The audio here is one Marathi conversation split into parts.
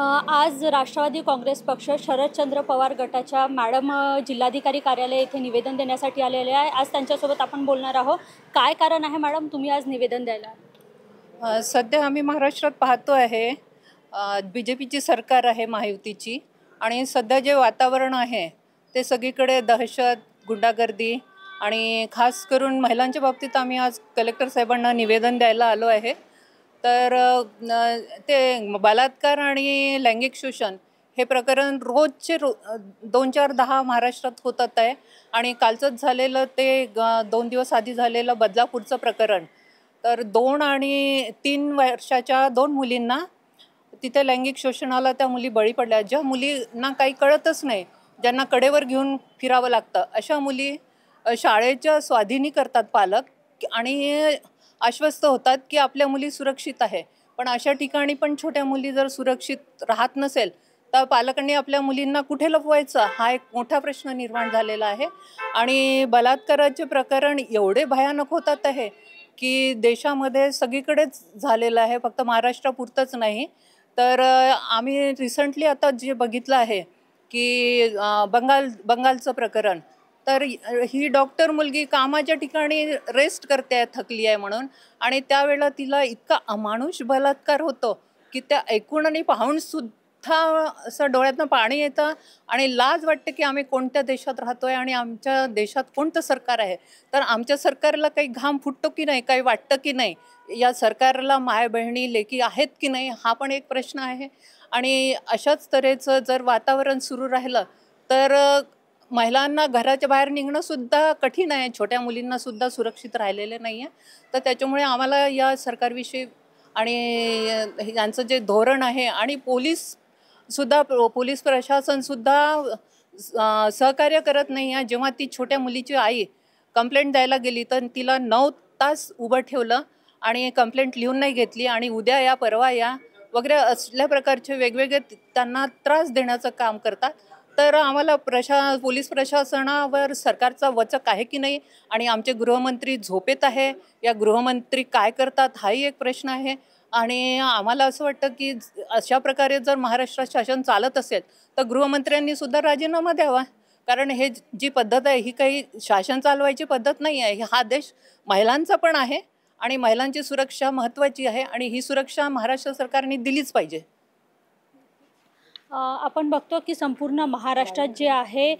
आज राष्ट्रवादी काँग्रेस पक्ष शरदचंद्र पवार गटाच्या मॅडम जिल्हाधिकारी कार्यालय येथे निवेदन देण्यासाठी आलेले आहे आज त्यांच्यासोबत आपण बोलणार आहोत काय कारण आहे मॅडम तुम्ही आज निवेदन द्यायला सध्या आम्ही महाराष्ट्रात पाहतो आहे बी जे पीची सरकार आहे महायुतीची आणि सध्या जे वातावरण आहे ते सगळीकडे दहशत गुंडागर्दी आणि खास करून महिलांच्या बाबतीत आम्ही आज कलेक्टर साहेबांना निवेदन द्यायला आलो आहे तर ते बलात्कार आणि लैंगिक शोषण हे प्रकरण रोजचे रो दोन चार दहा महाराष्ट्रात होतात आहे आणि कालचंच झालेलं ते दोन दिवस आधी झालेलं बदलापूरचं प्रकरण तर दोन आणि तीन वर्षाच्या दोन मुलींना तिथे लैंगिक शोषणाला त्या मुली बळी पडल्या ज्या मुलींना काही कळतच नाही ज्यांना कडेवर घेऊन फिरावं लागतं अशा मुली शाळेच्या स्वाधीनी करतात पालक आणि आश्वस्त होतात की आपल्या मुली सुरक्षित आहे पण अशा ठिकाणी पण छोट्या मुली जर सुरक्षित राहत नसेल तर पालकांनी आपल्या मुलींना कुठे लपवायचं हा एक मोठा प्रश्न निर्माण झालेला आहे आणि बलात्काराचे प्रकरण एवढे भयानक होतात आहे की देशामध्ये सगळीकडेच झालेलं आहे फक्त महाराष्ट्रापुरतंच नाही तर आम्ही रिसेंटली आता जे बघितलं आहे की बंगाल बंगालचं प्रकरण तर ही डॉक्टर मुलगी कामाच्या ठिकाणी रेस्ट करते आहे थकली आहे म्हणून आणि त्यावेळेला तिला इतका अमानुष बलात्कार होतो की त्या ऐकून आणि पाहूनसुद्धा असं डोळ्यातनं पाणी येतं आणि लाज वाटते की आम्ही कोणत्या देशात राहतो आहे आणि आमच्या देशात कोणतं सरकार आहे तर आमच्या सरकारला काही घाम फुटतो की नाही काही वाटतं की नाही या सरकारला माय बहिणी लेकी आहेत की नाही हा पण एक प्रश्न आहे आणि अशाच तऱ्हेचं जर वातावरण सुरू राहिलं तर महिलांना घराच्या बाहेर निघणं सुद्धा कठीण आहे छोट्या मुलींना सुद्धा सुरक्षित राहिलेलं नाही आहे तर त्याच्यामुळे आम्हाला या सरकारविषयी आणि यांचं जे धोरण आहे आणि पोलीस सुद्धा पोलीस प्रशासन सुद्धा सहकार्य करत नाही आहे जेव्हा ती छोट्या मुलीची आई कंप्लेंट द्यायला गेली तर तिला नऊ तास उभं ठेवलं आणि कंप्लेंट लिहून नाही घेतली आणि उद्या या परवा या वगैरे असल्या प्रकारचे वेगवेगळे त्यांना त्रास देण्याचं काम करतात तर आम्हाला प्रशा पोलीस प्रशासनावर सरकारचा वचक आहे की नाही आणि आमचे गृहमंत्री झोपेत आहे या गृहमंत्री काय करतात हाही एक प्रश्न आहे आणि आम्हाला असं वाटतं की अशा प्रकारे जर महाराष्ट्रात शासन चालत असेल तर गृहमंत्र्यांनी सुद्धा राजीनामा द्यावा कारण हे जी पद्धत आहे ही काही शासन चालवायची पद्धत नाही आहे हा देश महिलांचा पण आहे आणि महिलांची सुरक्षा महत्त्वाची आहे आणि ही सुरक्षा महाराष्ट्र सरकारने दिलीच पाहिजे आपण बघतो की संपूर्ण महाराष्ट्रात जे आहे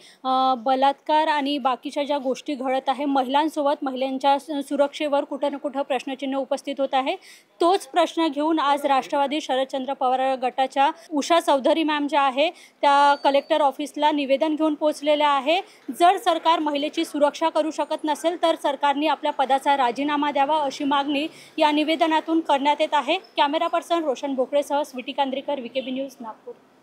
बलात्कार आणि बाकीच्या ज्या गोष्टी घडत आहे महिलांसोबत महिलांच्या सुरक्षेवर कुठं ना कुठं प्रश्नचिन्ह उपस्थित होत आहे तोच प्रश्न घेऊन आज राष्ट्रवादी शरदचंद्र पवार गटाच्या उषा चौधरी मॅम ज्या आहे त्या कलेक्टर ऑफिसला निवेदन घेऊन पोचलेल्या आहे जर सरकार महिलेची सुरक्षा करू शकत नसेल तर सरकारने आपल्या पदाचा राजीनामा द्यावा अशी मागणी या निवेदनातून करण्यात येत आहे कॅमेरा पर्सन रोशन भोकळेसह स्विटी कांद्रीकर विकेबी न्यूज नागपूर